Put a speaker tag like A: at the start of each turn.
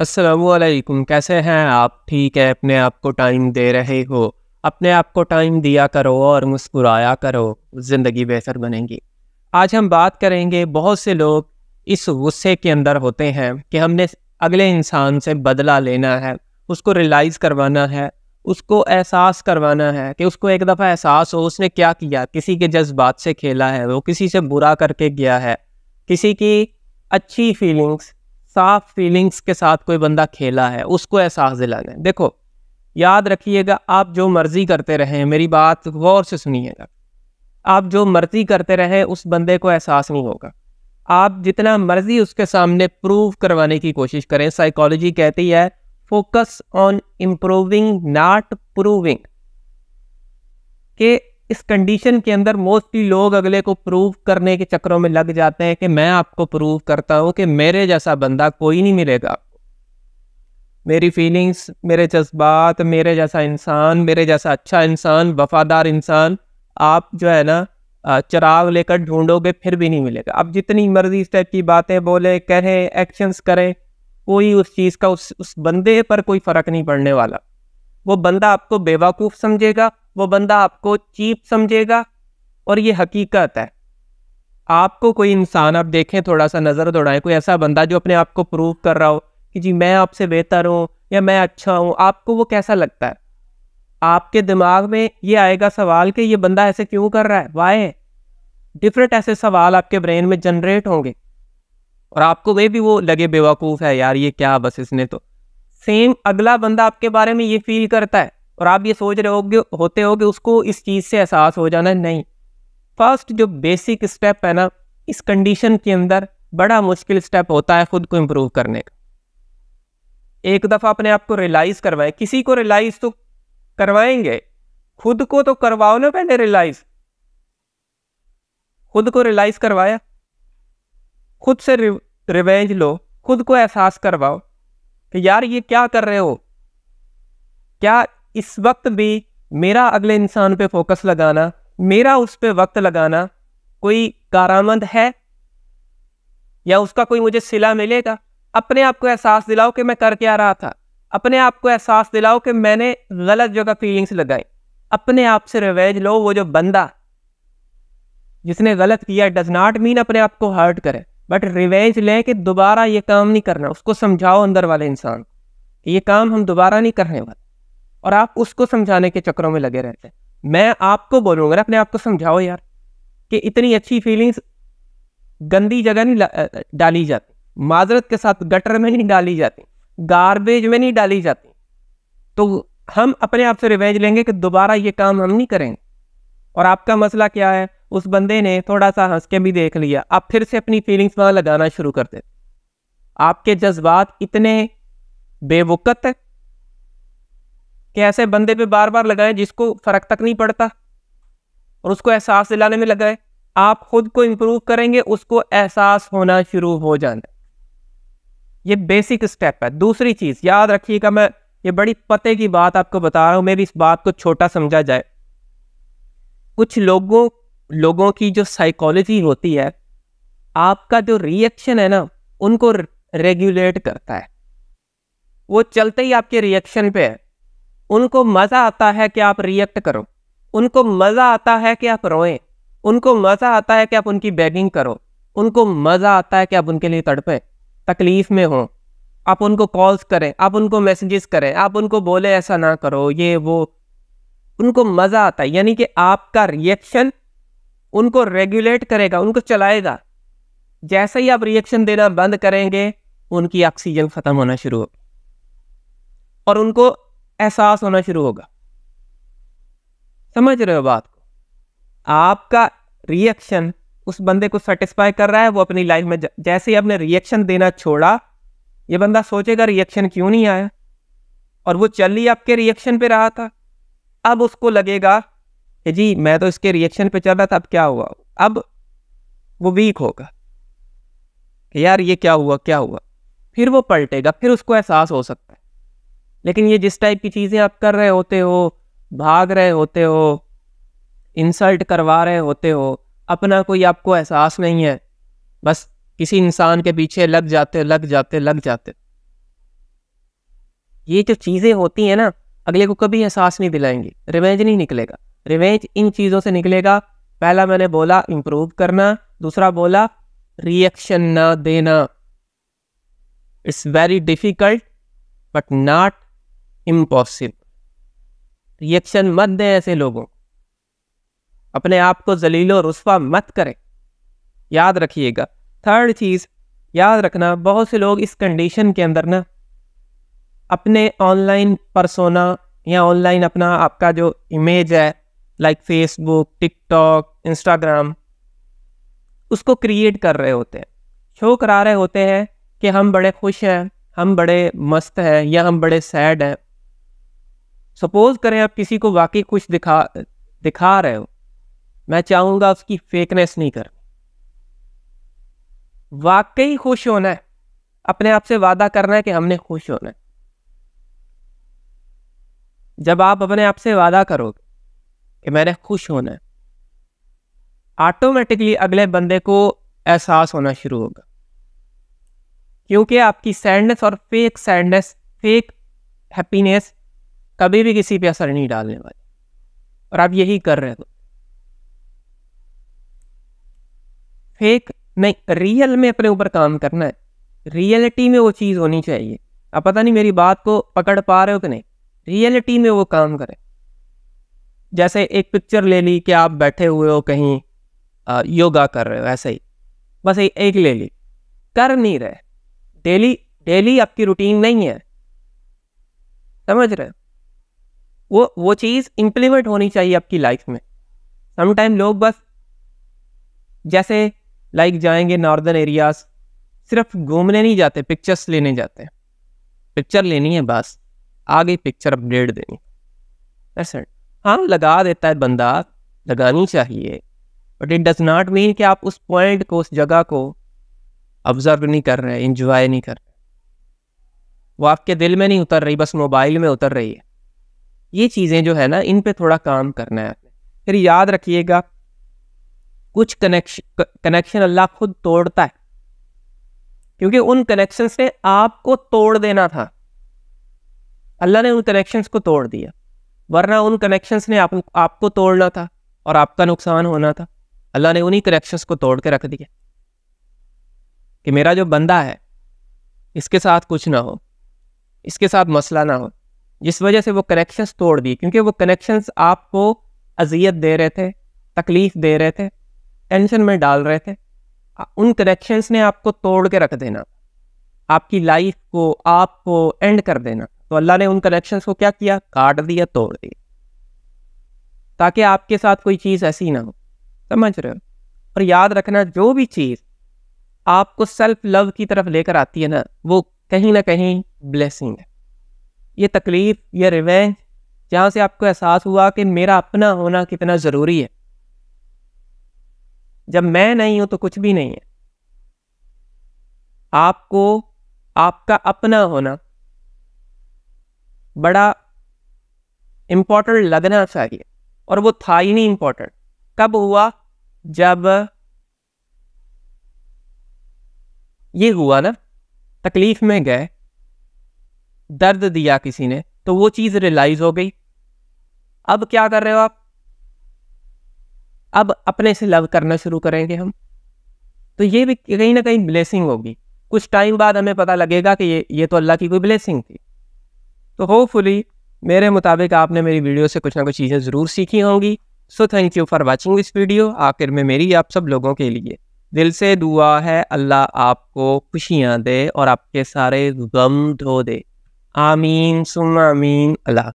A: असलकुम कैसे हैं आप ठीक है अपने आप को टाइम दे रहे हो अपने आप को टाइम दिया करो और मुस्कुराया करो ज़िंदगी बेहतर बनेगी आज हम बात करेंगे बहुत से लोग इस गुस्से के अंदर होते हैं कि हमने अगले इंसान से बदला लेना है उसको रियलाइज़ करवाना है उसको एहसास करवाना है कि उसको एक दफ़ा एहसास हो उसने क्या किया किसी के जज्बात से खेला है वो किसी से बुरा करके गया है किसी की अच्छी फीलिंग्स साफ फीलिंग्स के साथ कोई बंदा खेला है उसको एहसास दिला दें देखो याद रखिएगा आप जो मर्जी करते रहें मेरी बात गौर से सुनिएगा आप जो मर्जी करते रहें उस बंदे को एहसास नहीं होगा आप जितना मर्जी उसके सामने प्रूव करवाने की कोशिश करें साइकोलॉजी कहती है focus on improving not proving के इस कंडीशन के अंदर मोस्टली लोग अगले को प्रूव करने के चक्रों में लग जाते हैं कि मैं आपको प्रूव करता हूँ कि मेरे जैसा बंदा कोई नहीं मिलेगा आपको मेरी फीलिंग्स मेरे जज्बात मेरे जैसा इंसान मेरे जैसा अच्छा इंसान वफादार इंसान आप जो है ना चराग लेकर ढूंढोगे फिर भी नहीं मिलेगा आप जितनी मर्जी इस टाइप की बातें बोले कहें एक्शंस करें कोई उस चीज़ का उस उस बंदे पर कोई फ़र्क नहीं पड़ने वाला वो बंदा आपको बेवकूफ़ समझेगा वो बंदा आपको चीप समझेगा और ये हकीकत है आपको कोई इंसान आप देखें थोड़ा सा नज़र दौड़ाएं कोई ऐसा बंदा जो अपने आप को प्रूव कर रहा हो कि जी मैं आपसे बेहतर हूँ या मैं अच्छा हूँ आपको वो कैसा लगता है आपके दिमाग में ये आएगा सवाल कि ये बंदा ऐसे क्यों कर रहा है वाए डिफरेंट ऐसे सवाल आपके ब्रेन में जनरेट होंगे और आपको वे भी वो लगे बेवकूफ़ है यार ये क्या बस इसने तो सेम अगला बंदा आपके बारे में ये फील करता है और आप ये सोच रहे हो होते कि उसको इस चीज़ से एहसास हो जाना नहीं फर्स्ट जो बेसिक स्टेप है ना इस कंडीशन के अंदर बड़ा मुश्किल स्टेप होता है ख़ुद को इम्प्रूव करने का एक दफ़ा अपने आप को रियलाइज़ करवाए किसी को रियलाइज़ तो करवाएंगे खुद को तो करवाओ ना पहले रियलाइज खुद को रियलाइज करवाया खुद से रिवेंज लो खुद को एहसास करवाओ कि यार ये क्या कर रहे हो क्या इस वक्त भी मेरा अगले इंसान पे फोकस लगाना मेरा उस पर वक्त लगाना कोई कारामंद है या उसका कोई मुझे सिला मिलेगा अपने आप को एहसास दिलाओ कि मैं कर क्या रहा था अपने आप को एहसास दिलाओ कि मैंने गलत जगह फीलिंग्स लगाई अपने आप से रिवेज लो वो जो बंदा जिसने गलत किया डज नॉट मीन अपने आप को हर्ट करे बट रिवेंज लें कि दोबारा ये काम नहीं करना उसको समझाओ अंदर वाले इंसान कि ये काम हम दोबारा नहीं करने वाले और आप उसको समझाने के चक्करों में लगे रहते हैं मैं आपको बोलूँगा अपने आप को समझाओ यार कि इतनी अच्छी फीलिंग्स गंदी जगह नहीं डाली जाती माजरत के साथ गटर में नहीं डाली जाती गारबेज में नहीं डाली जाती तो हम अपने आप से रिवेंज लेंगे कि दोबारा ये काम हम नहीं करेंगे और आपका मसला क्या है उस बंदे ने थोड़ा सा हंस के भी देख लिया आप फिर से अपनी फीलिंग्स वहाँ लगाना शुरू कर देते आपके जज्बात इतने बेवकत कि ऐसे बंदे पे बार बार लगाए जिसको फ़र्क तक नहीं पड़ता और उसको एहसास दिलाने में लगाए आप खुद को इम्प्रूव करेंगे उसको एहसास होना शुरू हो जाना ये बेसिक स्टेप है दूसरी चीज़ याद रखिएगा मैं ये बड़ी पते की बात आपको बता रहा हूँ भी इस बात को छोटा समझा जाए कुछ लोगों लोगों की जो साइकोलॉजी होती है आपका जो रिएक्शन है ना उनको रेगुलेट करता है वो चलते ही आपके रिएक्शन पे है उनको मज़ा आता है कि आप रिएक्ट करो उनको मज़ा आता है कि आप रोएं उनको मज़ा आता है कि आप उनकी बैगिंग करो उनको मज़ा आता है कि आप उनके लिए तड़पें तकलीफ़ में हों आप उनको कॉल्स करें आप उनको मैसेजेस करें आप उनको बोले ऐसा ना करो ये वो उनको मज़ा आता है यानी कि आपका रिएक्शन उनको रेगुलेट करेगा उनको चलाएगा जैसे ही आप रिएक्शन देना बंद करेंगे उनकी ऑक्सीजन ख़त्म होना शुरू होगी और उनको एहसास होना शुरू होगा समझ रहे हो बात को आपका रिएक्शन उस बंदे को सेटिस्फाई कर रहा है वो अपनी लाइफ में जैसे ही आपने रिएक्शन देना छोड़ा ये बंदा सोचेगा रिएक्शन क्यों नहीं आया और वो चल ही आपके रिएक्शन पे रहा था अब उसको लगेगा कि जी मैं तो इसके रिएक्शन पे चल रहा था अब क्या हुआ अब वो वीक होगा यार ये क्या हुआ क्या हुआ फिर वो पलटेगा फिर उसको एहसास हो सकता है लेकिन ये जिस टाइप की चीज़ें आप कर रहे होते हो भाग रहे होते हो इंसल्ट करवा रहे होते हो अपना कोई आपको एहसास नहीं है बस किसी इंसान के पीछे लग जाते लग जाते लग जाते ये जो चीज़ें होती हैं ना अगले को कभी एहसास नहीं दिलाएंगी रिवेंज नहीं निकलेगा रिवेंज इन चीज़ों से निकलेगा पहला मैंने बोला इम्प्रूव करना दूसरा बोला रिएक्शन ना देना it's very difficult but not impossible reaction मत दें ऐसे लोगों अपने आप को जलीलो रुस्वा मत करें याद रखिएगा थर्ड चीज़ याद रखना बहुत से लोग इस कंडीशन के अंदर ना अपने ऑनलाइन परसोना या ऑनलाइन अपना आपका जो इमेज है लाइक फेसबुक टिकटॉक इंस्टाग्राम उसको क्रिएट कर रहे होते हैं शो करा रहे होते हैं कि हम बड़े खुश हैं हम बड़े मस्त हैं या हम बड़े सैड हैं सपोज करें आप किसी को वाकई कुछ दिखा दिखा रहे हो मैं चाहूँगा उसकी फेकनेस नहीं कर वाकई खुश होना है अपने आप से वादा करना है कि हमने खुश होना है जब आप अपने आप से वादा करोगे कि मैंने खुश होना है ऑटोमेटिकली अगले बंदे को एहसास होना शुरू होगा क्योंकि आपकी सैडनेस और फेक सैडनेस फेक हैप्पीनेस कभी भी किसी पे असर नहीं डालने वाली और आप यही कर रहे हो फेक नहीं रियल में अपने ऊपर काम करना है रियलिटी में वो चीज़ होनी चाहिए आप पता नहीं मेरी बात को पकड़ पा रहे हो कि नहीं रियलिटी में वो काम करें जैसे एक पिक्चर ले ली कि आप बैठे हुए हो कहीं आ, योगा कर रहे हो ऐसे ही बस एक ले ली कर नहीं रहे डेली डेली आपकी रूटीन नहीं है समझ रहे वो वो चीज़ इम्प्लीमेंट होनी चाहिए आपकी लाइफ में समटाइम लोग बस जैसे लाइक जाएंगे नॉर्दर्न एरियाज सिर्फ घूमने नहीं जाते पिक्चर्स लेने जाते हैं पिक्चर लेनी है बस आगे पिक्चर अपडेट देनी दैट्स इट हाँ लगा देता है बंदा लगानी चाहिए but it does not mean कि आप उस पॉइंट को उस जगह को ऑब्जर्व नहीं कर रहे इंजॉय नहीं कर रहे वो आपके दिल में नहीं उतर रही बस मोबाइल में उतर रही है ये चीज़ें जो है ना इन पे थोड़ा काम करना है फिर याद रखिएगा कुछ कनेक्शन कनेक्शन अल्लाह खुद तोड़ता है क्योंकि उन कनेक्शन से आपको तोड़ देना था अल्लाह ने उन कनेक्शंस को तोड़ दिया वरना उन कनेक्शंस ने आप, आपको तोड़ना था और आपका नुकसान होना था अल्लाह ने उन्हीं कनेक्शंस को तोड़ के रख दिया कि मेरा जो बंदा है इसके साथ कुछ ना हो इसके साथ मसला ना हो जिस वजह से वो कनेक्शंस तोड़ दिए क्योंकि वो कनेक्शंस आपको अजियत दे रहे थे तकलीफ़ दे रहे थे टेंशन में डाल रहे थे उन कनेक्शंस ने आपको तोड़ के रख देना आपकी लाइफ को आपको एंड कर देना तो अल्लाह ने उन कनेक्शन को क्या किया काट दिया तोड़ दिया ताकि आपके साथ कोई चीज़ ऐसी ना हो समझ रहे हो और याद रखना जो भी चीज़ आपको सेल्फ लव की तरफ लेकर आती है ना वो कहीं ना कहीं ब्लेसिंग है ये तकलीफ ये रिवेंज जहाँ से आपको एहसास हुआ कि मेरा अपना होना कितना ज़रूरी है जब मैं नहीं हूं तो कुछ भी नहीं है आपको आपका अपना होना बड़ा इम्पॉर्टेंट लगना चाहिए और वो था ही नहीं इंपॉर्टेंट कब हुआ जब ये हुआ ना तकलीफ में गए दर्द दिया किसी ने तो वो चीज़ रियलाइज हो गई अब क्या कर रहे हो आप अब अपने से लव करना शुरू करेंगे हम तो ये भी कहीं ना कहीं ब्लेसिंग होगी कुछ टाइम बाद हमें पता लगेगा कि ये ये तो अल्लाह की कोई ब्लेसिंग थी तो होपफुली मेरे मुताबिक आपने मेरी वीडियो से कुछ ना कुछ चीज़ें ज़रूर सीखी होंगी so thank you for watching this video आखिर में मेरी आप सब लोगों के लिए दिल से दुआ है अल्लाह आपको खुशियाँ दे और आपके सारे गम धो दे आमीन सुम आमीन अल्लाह